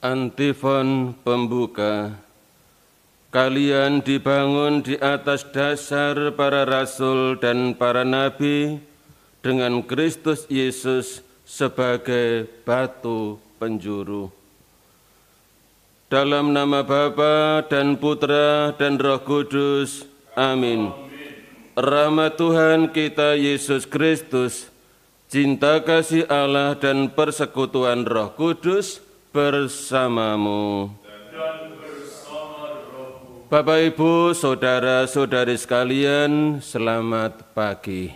Antifon pembuka Kalian dibangun di atas dasar para rasul dan para nabi dengan Kristus Yesus sebagai batu penjuru. Dalam nama Bapa dan Putra dan Roh Kudus. Amin. Rahmat Tuhan kita Yesus Kristus, cinta kasih Allah dan persekutuan Roh Kudus bersamamu. Bapak, Ibu, Saudara-saudari sekalian, selamat pagi.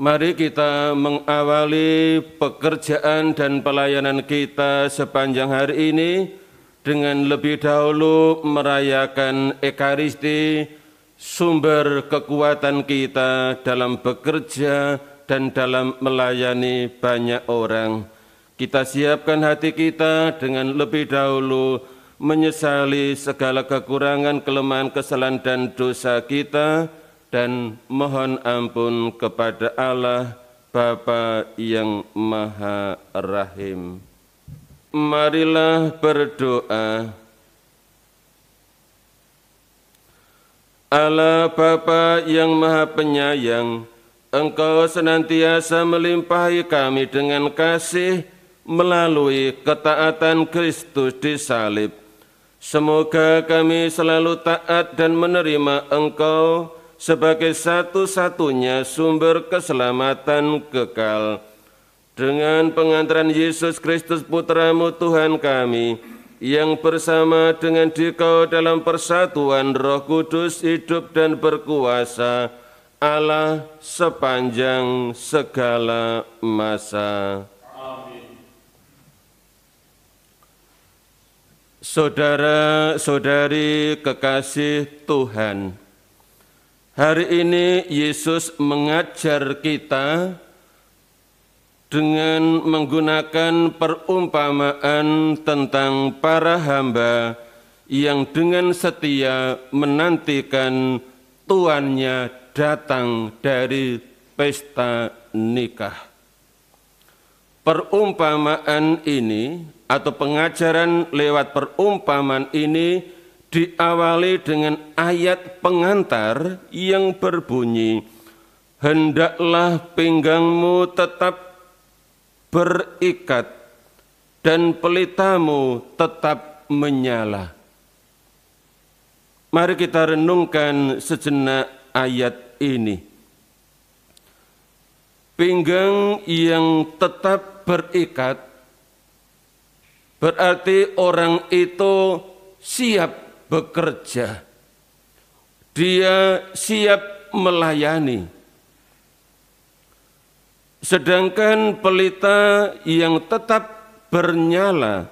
Mari kita mengawali pekerjaan dan pelayanan kita sepanjang hari ini dengan lebih dahulu merayakan Ekaristi, sumber kekuatan kita dalam bekerja dan dalam melayani banyak orang. Kita siapkan hati kita dengan lebih dahulu menyesali segala kekurangan, kelemahan, kesalahan, dan dosa kita, dan mohon ampun kepada Allah Bapa yang Maha Rahim. Marilah berdoa. Allah Bapa yang Maha Penyayang, Engkau senantiasa melimpahi kami dengan kasih melalui ketaatan Kristus di salib. Semoga kami selalu taat dan menerima Engkau sebagai satu-satunya sumber keselamatan kekal. Dengan pengantaran Yesus Kristus Putramu Tuhan kami, yang bersama dengan Dikau dalam persatuan Roh Kudus hidup dan berkuasa, Allah sepanjang segala masa. Saudara-saudari kekasih Tuhan, hari ini Yesus mengajar kita dengan menggunakan perumpamaan tentang para hamba yang dengan setia menantikan tuannya datang dari pesta nikah. Perumpamaan ini atau pengajaran lewat perumpamaan ini diawali dengan ayat pengantar yang berbunyi Hendaklah pinggangmu tetap berikat dan pelitamu tetap menyala. Mari kita renungkan sejenak ayat ini. Pinggang yang tetap berikat berarti orang itu siap bekerja. Dia siap melayani. Sedangkan pelita yang tetap bernyala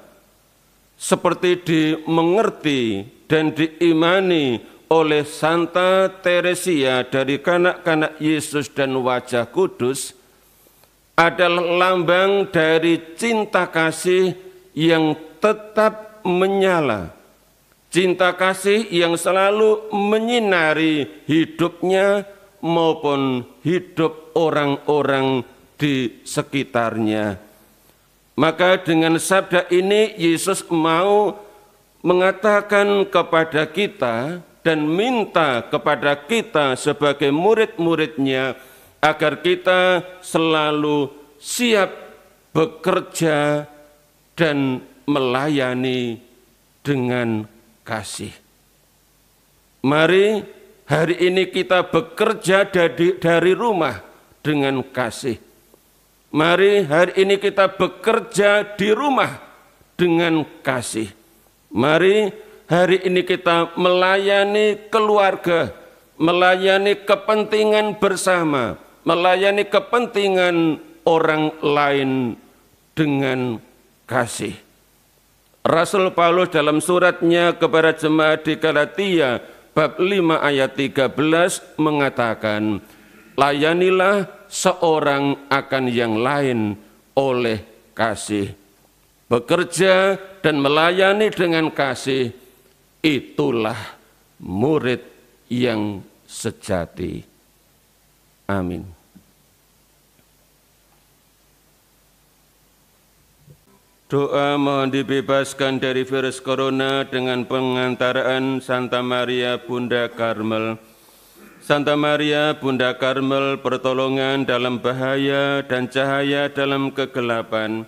seperti dimengerti dan diimani oleh Santa Teresia dari kanak-kanak Yesus dan wajah kudus – adalah lambang dari cinta kasih yang tetap menyala. Cinta kasih yang selalu menyinari hidupnya maupun hidup orang-orang di sekitarnya. Maka dengan sabda ini Yesus mau mengatakan kepada kita dan minta kepada kita sebagai murid-muridnya agar kita selalu siap bekerja dan melayani dengan kasih. Mari hari ini kita bekerja dari, rumah dengan kasih. Mari hari ini kita bekerja di rumah dengan kasih. Mari hari ini kita melayani keluarga, melayani kepentingan bersama, melayani kepentingan orang lain dengan kasih. Rasul Paulus dalam suratnya kepada jemaat di Galatia bab 5 ayat 13 mengatakan, "Layanilah seorang akan yang lain oleh kasih." Bekerja dan melayani dengan kasih itulah murid yang sejati. Amin. Doa mohon dibebaskan dari virus corona dengan pengantaraan Santa Maria Bunda Karmel. Santa Maria Bunda Karmel pertolongan dalam bahaya dan cahaya dalam kegelapan.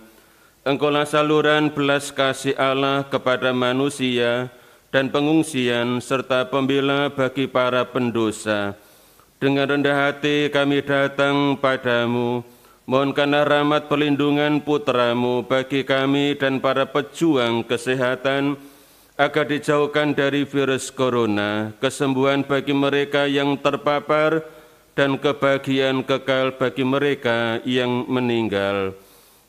Engkaulah saluran belas kasih Allah kepada manusia dan pengungsian serta pembela bagi para pendosa. Dengan rendah hati kami datang padamu, Mohonkanlah rahmat perlindungan putramu bagi kami dan para pejuang kesehatan, agar dijauhkan dari virus corona, kesembuhan bagi mereka yang terpapar, dan kebahagiaan kekal bagi mereka yang meninggal.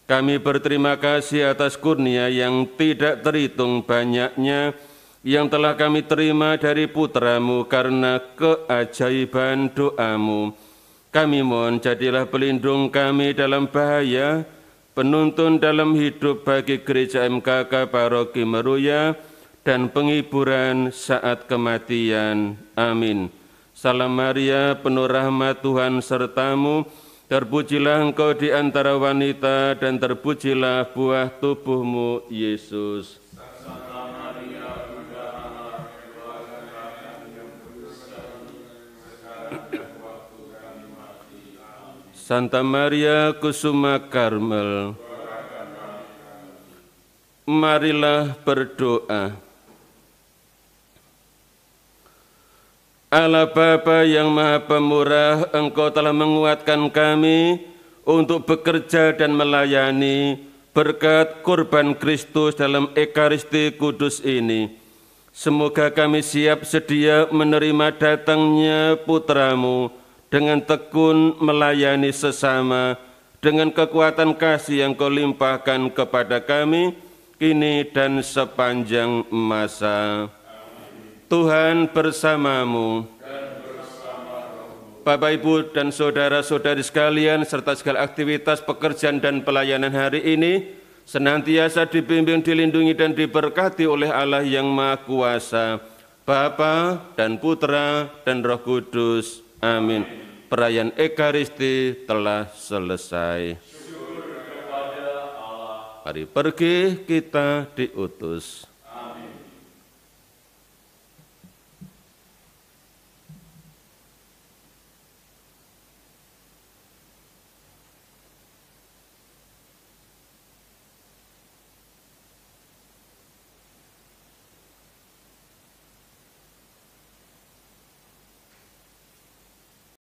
Kami berterima kasih atas kurnia yang tidak terhitung banyaknya, yang telah kami terima dari putramu karena keajaiban doamu. Kami mohon jadilah pelindung kami dalam bahaya, penuntun dalam hidup bagi gereja MKK Paroki Meruya, dan penghiburan saat kematian. Amin. Salam Maria, penuh rahmat Tuhan sertamu, terpujilah engkau di antara wanita, dan terpujilah buah tubuhmu, Yesus. Santa Maria Kusuma Karmel, marilah berdoa. Allah Bapa yang Maha Pemurah, Engkau telah menguatkan kami untuk bekerja dan melayani berkat korban Kristus dalam Ekaristi Kudus ini. Semoga kami siap sedia menerima datangnya putramu, dengan tekun melayani sesama, dengan kekuatan kasih yang kau limpahkan kepada kami, kini dan sepanjang masa. Amin. Tuhan bersamamu. Bapak, Ibu, dan saudara-saudari sekalian, serta segala aktivitas pekerjaan dan pelayanan hari ini, senantiasa dibimbing, dilindungi, dan diberkati oleh Allah yang Maha Kuasa, Bapa dan Putra dan Roh Kudus. Amin. Amin perayaan Ekaristi telah selesai. Hari pergi kita diutus.